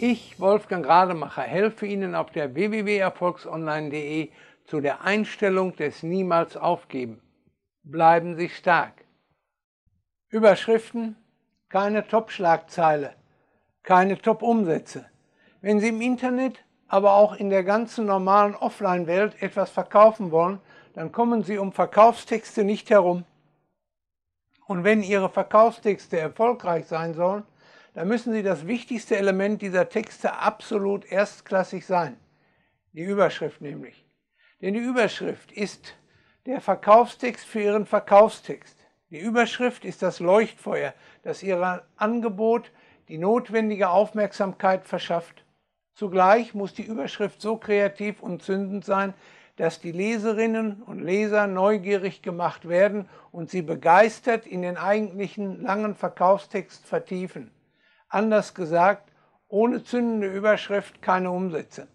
Ich, Wolfgang Rademacher, helfe Ihnen auf der www.erfolgsonline.de zu der Einstellung des Niemals aufgeben. Bleiben Sie stark. Überschriften, keine Top-Schlagzeile, keine Top-Umsätze. Wenn Sie im Internet, aber auch in der ganzen normalen Offline-Welt etwas verkaufen wollen, dann kommen Sie um Verkaufstexte nicht herum. Und wenn Ihre Verkaufstexte erfolgreich sein sollen, dann müssen Sie das wichtigste Element dieser Texte absolut erstklassig sein. Die Überschrift nämlich. Denn die Überschrift ist der Verkaufstext für Ihren Verkaufstext. Die Überschrift ist das Leuchtfeuer, das Ihr Angebot die notwendige Aufmerksamkeit verschafft. Zugleich muss die Überschrift so kreativ und zündend sein, dass die Leserinnen und Leser neugierig gemacht werden und sie begeistert in den eigentlichen langen Verkaufstext vertiefen. Anders gesagt, ohne zündende Überschrift keine Umsätze.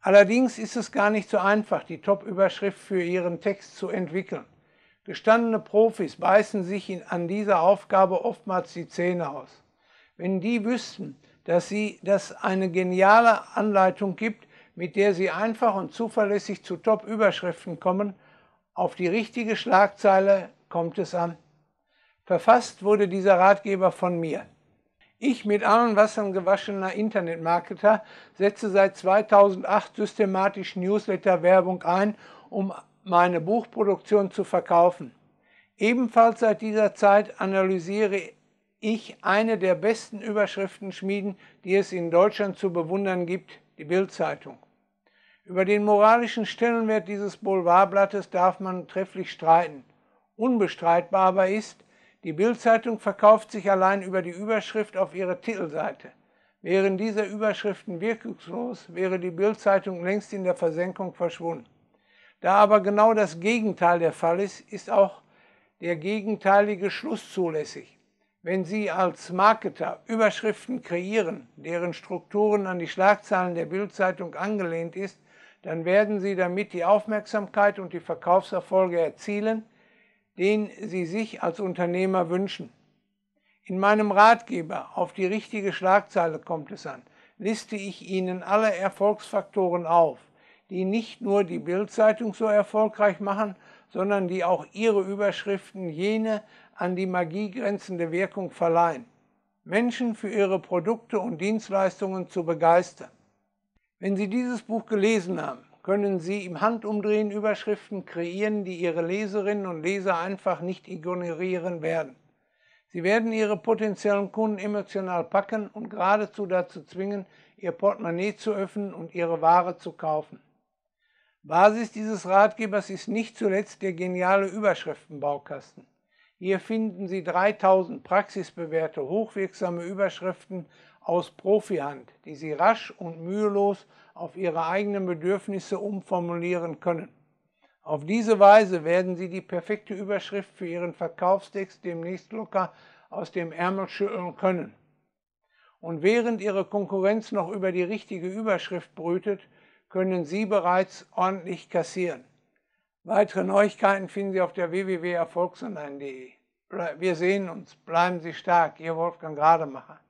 Allerdings ist es gar nicht so einfach, die Top-Überschrift für Ihren Text zu entwickeln. Gestandene Profis beißen sich an dieser Aufgabe oftmals die Zähne aus. Wenn die wüssten, dass, sie, dass eine geniale Anleitung gibt, mit der Sie einfach und zuverlässig zu Top-Überschriften kommen. Auf die richtige Schlagzeile kommt es an. Verfasst wurde dieser Ratgeber von mir. Ich mit allen Wassern gewaschener Internetmarketer setze seit 2008 systematisch Newsletter-Werbung ein, um meine Buchproduktion zu verkaufen. Ebenfalls seit dieser Zeit analysiere ich eine der besten Überschriftenschmieden, die es in Deutschland zu bewundern gibt, die Bildzeitung. Über den moralischen Stellenwert dieses Boulevardblattes darf man trefflich streiten. Unbestreitbar aber ist, die Bildzeitung verkauft sich allein über die Überschrift auf ihrer Titelseite. Wären diese Überschriften wirkungslos, wäre die Bildzeitung längst in der Versenkung verschwunden. Da aber genau das Gegenteil der Fall ist, ist auch der gegenteilige Schluss zulässig. Wenn Sie als Marketer Überschriften kreieren, deren Strukturen an die Schlagzeilen der Bildzeitung angelehnt ist, dann werden Sie damit die Aufmerksamkeit und die Verkaufserfolge erzielen, den Sie sich als Unternehmer wünschen. In meinem Ratgeber auf die richtige Schlagzeile kommt es an, liste ich Ihnen alle Erfolgsfaktoren auf, die nicht nur die Bildzeitung so erfolgreich machen, sondern die auch ihre Überschriften jene an die Magie grenzende Wirkung verleihen. Menschen für ihre Produkte und Dienstleistungen zu begeistern. Wenn Sie dieses Buch gelesen haben, können Sie im Handumdrehen Überschriften kreieren, die Ihre Leserinnen und Leser einfach nicht ignorieren werden. Sie werden Ihre potenziellen Kunden emotional packen und geradezu dazu zwingen, Ihr Portemonnaie zu öffnen und Ihre Ware zu kaufen. Basis dieses Ratgebers ist nicht zuletzt der geniale Überschriftenbaukasten. Hier finden Sie 3000 praxisbewährte, hochwirksame Überschriften aus Profihand, die Sie rasch und mühelos auf Ihre eigenen Bedürfnisse umformulieren können. Auf diese Weise werden Sie die perfekte Überschrift für Ihren Verkaufstext demnächst locker aus dem Ärmel schütteln können. Und während Ihre Konkurrenz noch über die richtige Überschrift brütet, können Sie bereits ordentlich kassieren. Weitere Neuigkeiten finden Sie auf der www.erfolgsonline.de. Wir sehen uns. Bleiben Sie stark. Ihr Wolfgang Rademacher.